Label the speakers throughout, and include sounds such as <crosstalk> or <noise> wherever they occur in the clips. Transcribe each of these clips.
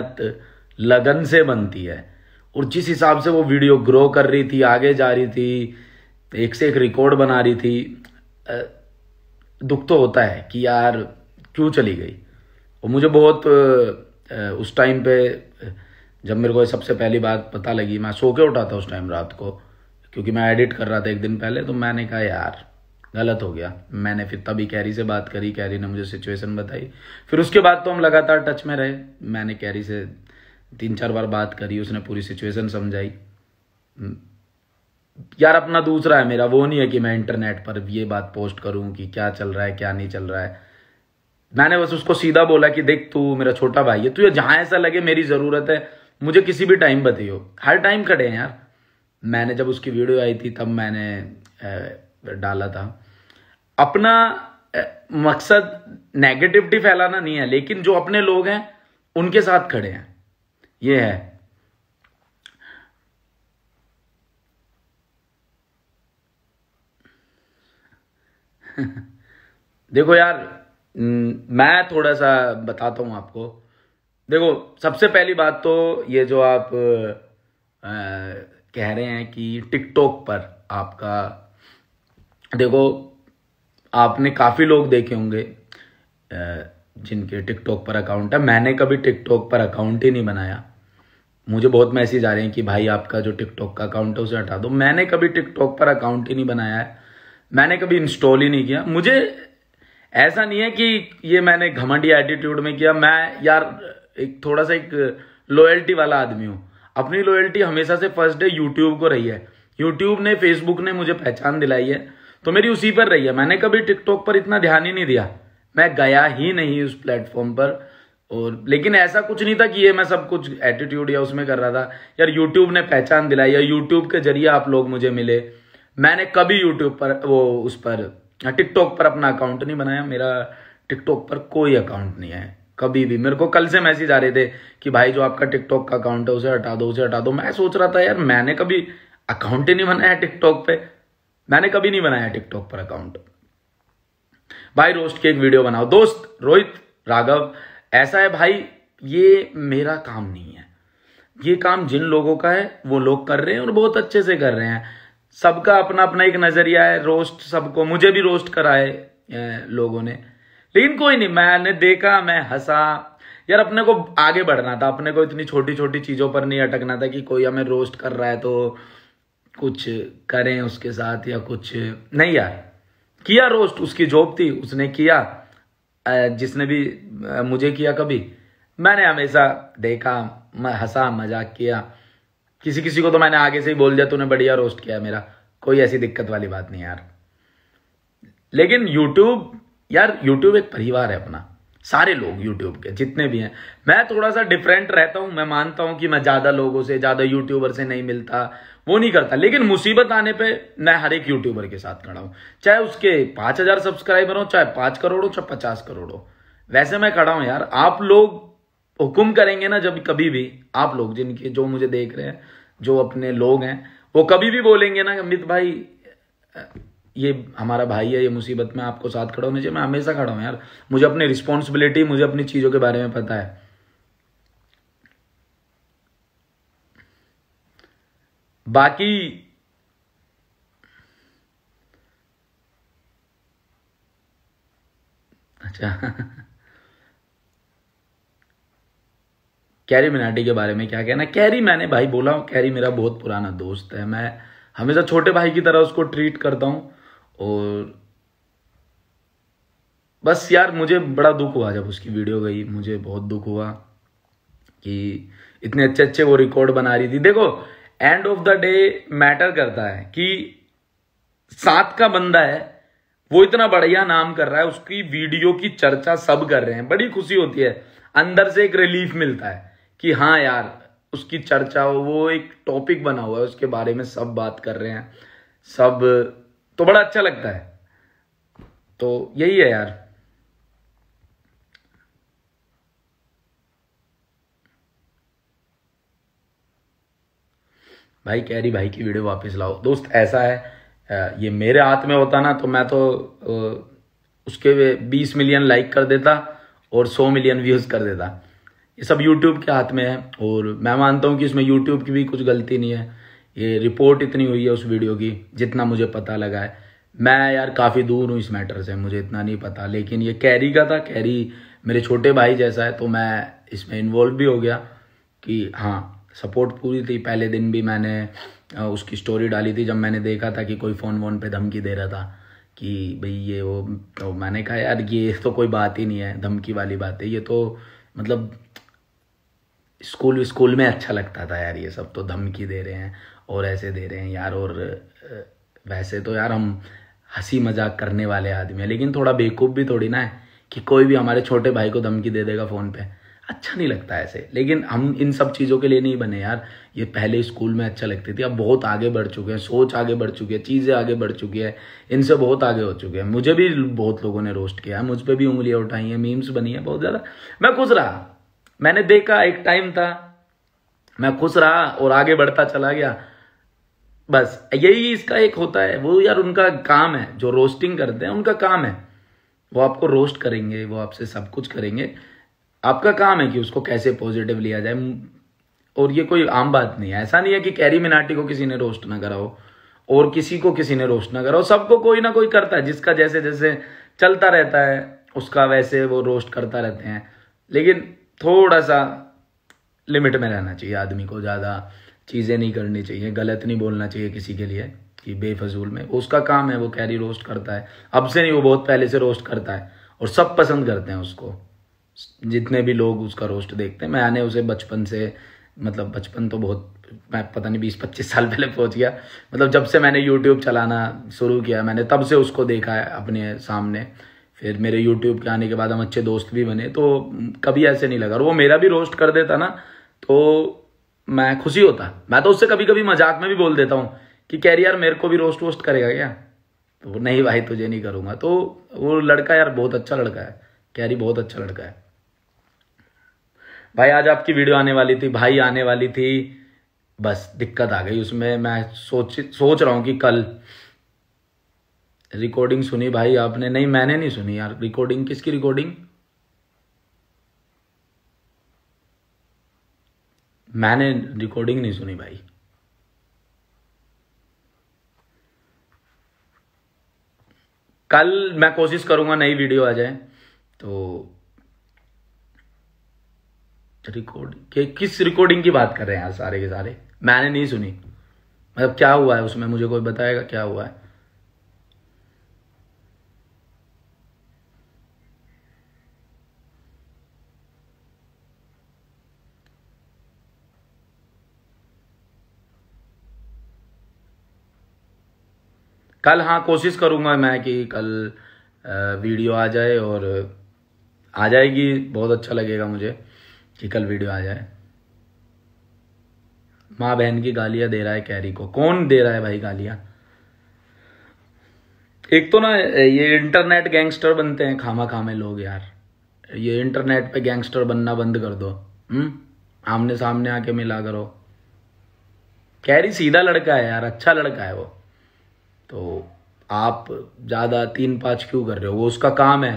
Speaker 1: लगन से बनती है और जिस हिसाब से वो वीडियो ग्रो कर रही थी आगे जा रही थी एक से एक रिकॉर्ड बना रही थी दुख तो होता है कि यार क्यों चली गई और मुझे बहुत उस टाइम पे जब मेरे को सबसे पहली बात पता लगी मैं सो के उठा था उस टाइम रात को क्योंकि मैं एडिट कर रहा था एक दिन पहले तो मैंने कहा यार गलत हो गया मैंने फिर तभी कैरी से बात करी कैरी ने मुझे सिचुएशन बताई फिर उसके बाद तो हम लगातार टच में रहे मैंने कैरी से तीन चार बार बात करी उसने पूरी सिचुएशन समझाई हम्म। यार अपना दूसरा है मेरा वो नहीं है कि मैं इंटरनेट पर ये बात पोस्ट करूं कि क्या चल रहा है क्या नहीं चल रहा है मैंने बस उसको सीधा बोला कि देख तू मेरा छोटा भाई है तुझे जहां ऐसा लगे मेरी ज़रूरत है मुझे किसी भी टाइम बताइयो हर टाइम खड़े हैं यार मैंने जब उसकी वीडियो आई थी तब मैंने डाला था अपना मकसद नेगेटिविटी फैलाना नहीं है लेकिन जो अपने लोग हैं उनके साथ खड़े हैं ये है <laughs> देखो यार मैं थोड़ा सा बताता हूं आपको देखो सबसे पहली बात तो ये जो आप आ, कह रहे हैं कि टिकटॉक पर आपका देखो आपने काफ़ी लोग देखे होंगे जिनके टिकटॉक पर अकाउंट है मैंने कभी टिकटॉक पर अकाउंट ही नहीं बनाया मुझे बहुत मैसेज आ रहे हैं कि भाई आपका जो टिकटॉक का अकाउंट है उसे हटा दो मैंने कभी टिकटॉक पर अकाउंट ही नहीं बनाया है मैंने कभी इंस्टॉल ही नहीं किया मुझे ऐसा नहीं है कि ये मैंने घमंडी एटीट्यूड में किया मैं यार एक थोड़ा सा एक लॉयल्टी वाला आदमी हूं अपनी लॉयल्टी हमेशा से फर्स्ट डे यूट्यूब को रही है यूट्यूब ने फेसबुक ने मुझे पहचान दिलाई है तो मेरी उसी पर रही है मैंने कभी टिकटॉक पर इतना ध्यान ही नहीं दिया मैं गया ही नहीं उस प्लेटफॉर्म पर और लेकिन ऐसा कुछ नहीं था कि ये मैं सब कुछ एटीट्यूड या उसमें कर रहा था यार यूट्यूब ने पहचान दिलाई या यूट्यूब के जरिए आप लोग मुझे मिले मैंने कभी यूट्यूब पर वो उस पर टिकटॉक पर अपना अकाउंट नहीं बनाया मेरा टिकटॉक पर कोई अकाउंट नहीं है कभी भी मेरे को कल से मैसेज आ रहे थे कि भाई जो आपका टिकटॉक का अकाउंट है उसे हटा दो उसे हटा दो मैं सोच रहा था यार मैंने कभी अकाउंट ही नहीं बनाया टिकटॉक पे मैंने कभी नहीं बनाया टिकटॉक पर अकाउंट भाई रोस्ट की एक वीडियो बनाओ दोस्त रोहित राघव ऐसा है भाई ये मेरा काम नहीं है ये काम जिन लोगों का है वो लोग कर रहे हैं और बहुत अच्छे से कर रहे हैं सबका अपना अपना एक नजरिया है रोस्ट सबको मुझे भी रोस्ट कराए लोगों ने लेकिन कोई नहीं मैंने देखा मैं हंसा यार अपने को आगे बढ़ना था अपने को इतनी छोटी छोटी चीजों पर नहीं अटकना था कि कोई हमें रोस्ट कर रहा है तो कुछ करें उसके साथ या कुछ नहीं यार किया रोस्ट उसकी जॉब थी उसने किया जिसने भी मुझे किया कभी मैंने हमेशा देखा हंसा मजाक किया किसी किसी को तो मैंने आगे से ही बोल दिया तूने बढ़िया रोस्ट किया मेरा कोई ऐसी दिक्कत वाली बात नहीं यार लेकिन यूट्यूब यार यूट्यूब एक परिवार है अपना सारे लोग यूट्यूब के जितने भी हैं मैं थोड़ा सा डिफरेंट रहता हूं मैं मानता हूं कि मैं ज़्यादा लोगों से ज़्यादा यूट्यूबर से नहीं मिलता वो नहीं करता लेकिन मुसीबत आने पे मैं हर एक यूट्यूबर के साथ खड़ा हूं चाहे उसके पांच हज़ार सब्सक्राइबर हो चाहे पांच करोड़ हो चाहे पचास करोड़ हो वैसे मैं खड़ा हूं यार आप लोग हुक्म करेंगे ना जब कभी भी आप लोग जिनके जो मुझे देख रहे हैं जो अपने लोग हैं वो कभी भी बोलेंगे ना अमित भाई ये हमारा भाई है ये मुसीबत में आपको साथ खड़ा होना चाहिए मैं हमेशा खड़ा हूं यार मुझे अपनी रिस्पॉन्सिबिलिटी मुझे अपनी चीज़ों के बारे में पता है बाकी अच्छा कैरी मिनाटी के बारे में क्या कहना कैरी मैंने भाई बोला कैरी मेरा बहुत पुराना दोस्त है मैं हमेशा छोटे भाई की तरह उसको ट्रीट करता हूं और बस यार मुझे बड़ा दुख हुआ जब उसकी वीडियो गई मुझे बहुत दुख हुआ कि इतने अच्छे अच्छे वो रिकॉर्ड बना रही थी देखो end of the day matter करता है कि साथ का बंदा है वो इतना बढ़िया नाम कर रहा है उसकी वीडियो की चर्चा सब कर रहे हैं बड़ी खुशी होती है अंदर से एक रिलीफ मिलता है कि हाँ यार उसकी चर्चा वो एक टॉपिक बना हुआ है उसके बारे में सब बात कर रहे हैं सब तो बड़ा अच्छा लगता है तो यही है यार भाई कह रही भाई की वीडियो वापस लाओ दोस्त ऐसा है ये मेरे हाथ में होता ना तो मैं तो उसके बीस मिलियन लाइक कर देता और सौ मिलियन व्यूज कर देता ये सब यूट्यूब के हाथ में है और मैं मानता हूं कि इसमें यूट्यूब की भी कुछ गलती नहीं है ये रिपोर्ट इतनी हुई है उस वीडियो की जितना मुझे पता लगा है मैं यार काफ़ी दूर हूँ इस मैटर से मुझे इतना नहीं पता लेकिन ये कैरी का था कैरी मेरे छोटे भाई जैसा है तो मैं इसमें इन्वॉल्व भी हो गया कि हाँ सपोर्ट पूरी थी पहले दिन भी मैंने उसकी स्टोरी डाली थी जब मैंने देखा था कि कोई फ़ोन वोन पे धमकी दे रहा था कि भाई ये वो तो मैंने कहा यार ये तो कोई बात ही नहीं है धमकी वाली बात है ये तो मतलब स्कूल स्कूल में अच्छा लगता था यार ये सब तो धमकी दे रहे हैं और ऐसे दे रहे हैं यार और वैसे तो यार हम हंसी मजाक करने वाले आदमी हैं लेकिन थोड़ा बेवकूफ़ भी थोड़ी ना है कि कोई भी हमारे छोटे भाई को धमकी दे देगा फ़ोन पे अच्छा नहीं लगता ऐसे लेकिन हम इन सब चीज़ों के लिए नहीं बने यार ये पहले स्कूल में अच्छा लगती थी अब बहुत आगे बढ़ चुके हैं सोच आगे बढ़ चुकी है चीज़ें आगे बढ़ चुकी है इनसे बहुत आगे हो चुके हैं मुझे भी बहुत लोगों ने रोस्ट किया है मुझ पर भी उंगलियाँ उठाई हैं मीम्स बनी है बहुत ज़्यादा मैं खुश रहा मैंने देखा एक टाइम था मैं खुश रहा और आगे बढ़ता चला गया बस यही इसका एक होता है वो यार उनका काम है जो रोस्टिंग करते हैं उनका काम है वो आपको रोस्ट करेंगे वो आपसे सब कुछ करेंगे आपका काम है कि उसको कैसे पॉजिटिव लिया जाए और ये कोई आम बात नहीं है ऐसा नहीं है कि कैरी मिनाटी को किसी ने रोस्ट ना कराओ और किसी को किसी ने रोस्ट ना कराओ सबको कोई ना कोई करता है जिसका जैसे जैसे चलता रहता है उसका वैसे वो रोस्ट करता रहते हैं लेकिन थोड़ा सा लिमिट में रहना चाहिए आदमी को ज़्यादा चीज़ें नहीं करनी चाहिए गलत नहीं बोलना चाहिए किसी के लिए कि बेफजूल में उसका काम है वो कैरी रोस्ट करता है अब से नहीं वो बहुत पहले से रोस्ट करता है और सब पसंद करते हैं उसको जितने भी लोग उसका रोस्ट देखते हैं मैंने उसे बचपन से मतलब बचपन तो बहुत मैं पता नहीं बीस पच्चीस साल पहले पहुंच गया मतलब जब से मैंने यूट्यूब चलाना शुरू किया मैंने तब से उसको देखा है अपने सामने फिर मेरे यूट्यूब के आने के बाद हम अच्छे दोस्त भी बने तो कभी ऐसे नहीं लगा और वो मेरा भी रोस्ट कर देता ना तो मैं खुशी होता मैं तो उससे कभी कभी मजाक में भी बोल देता हूँ कि कह रही यार मेरे को भी रोस्ट वोस्ट करेगा क्या तो नहीं भाई तुझे नहीं करूँगा तो वो लड़का यार बहुत अच्छा लड़का है कैरी बहुत अच्छा लड़का है भाई आज आपकी वीडियो आने वाली थी भाई आने वाली थी बस दिक्कत आ गई उसमें मैं सोच सोच रहा हूँ कि कल रिकॉर्डिंग सुनी भाई आपने नहीं मैंने नहीं सुनी यार रिकॉर्डिंग किसकी रिकॉर्डिंग मैंने रिकॉर्डिंग नहीं सुनी भाई कल मैं कोशिश करूंगा नई वीडियो आ जाए तो रिकॉर्डिंग के किस रिकॉर्डिंग की बात कर रहे हैं यार सारे के सारे मैंने नहीं सुनी मतलब क्या हुआ है उसमें मुझे कोई बताएगा क्या हुआ है कल हाँ कोशिश करूँगा मैं कि कल वीडियो आ जाए और आ जाएगी बहुत अच्छा लगेगा मुझे कि कल वीडियो आ जाए माँ बहन की गालियाँ दे रहा है कैरी को कौन दे रहा है भाई गालियाँ एक तो ना ये इंटरनेट गैंगस्टर बनते हैं खामा खामे लोग यार ये इंटरनेट पे गैंगस्टर बनना बंद कर दो हम्म आमने सामने आके मिला करो कैरी सीधा लड़का है यार अच्छा लड़का है वो तो आप ज़्यादा तीन पाँच क्यों कर रहे हो वो उसका काम है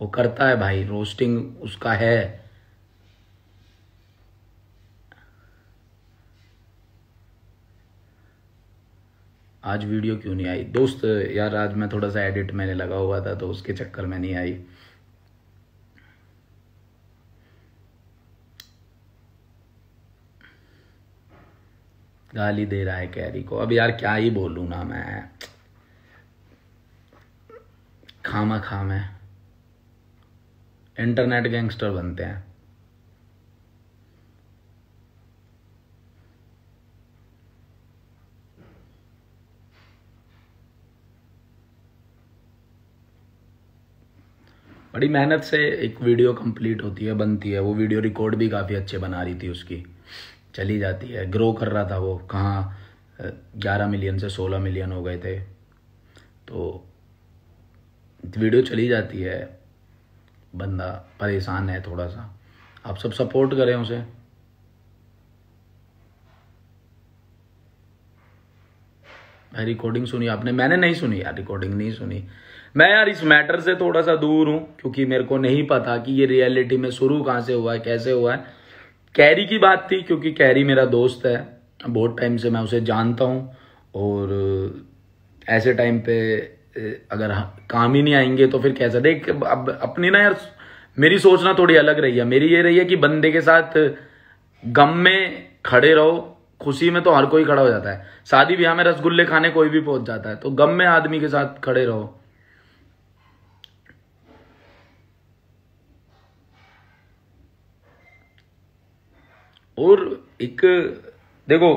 Speaker 1: वो करता है भाई रोस्टिंग उसका है आज वीडियो क्यों नहीं आई दोस्त यार आज मैं थोड़ा सा एडिट मैंने लगा हुआ था तो उसके चक्कर में नहीं आई गाली दे रहा है कैरी को अब यार क्या ही बोलू ना मैं खामा खाम है इंटरनेट गैंगस्टर बनते हैं बड़ी मेहनत से एक वीडियो कंप्लीट होती है बनती है वो वीडियो रिकॉर्ड भी काफ़ी अच्छे बना रही थी उसकी चली जाती है ग्रो कर रहा था वो कहाँ ग्यारह मिलियन से सोलह मिलियन हो गए थे तो वीडियो चली जाती है बंदा परेशान है थोड़ा सा आप सब सपोर्ट करें उसे मैं रिकॉर्डिंग सुनी आपने मैंने नहीं सुनी यार रिकॉर्डिंग नहीं सुनी मैं यार इस मैटर से थोड़ा सा दूर हूं क्योंकि मेरे को नहीं पता कि ये रियलिटी में शुरू कहां से हुआ है कैसे हुआ है कैरी की बात थी क्योंकि कैरी मेरा दोस्त है बहुत टाइम से मैं उसे जानता हूँ और ऐसे टाइम पे अगर काम ही नहीं आएंगे तो फिर कैसा देख अब अपनी ना यार मेरी सोचना थोड़ी अलग रही है मेरी ये रही है कि बंदे के साथ गम में खड़े रहो खुशी में तो हर कोई खड़ा हो जाता है शादी ब्याह में रसगुल्ले खाने कोई भी पहुंच जाता है तो गम में आदमी के साथ खड़े रहो और एक देखो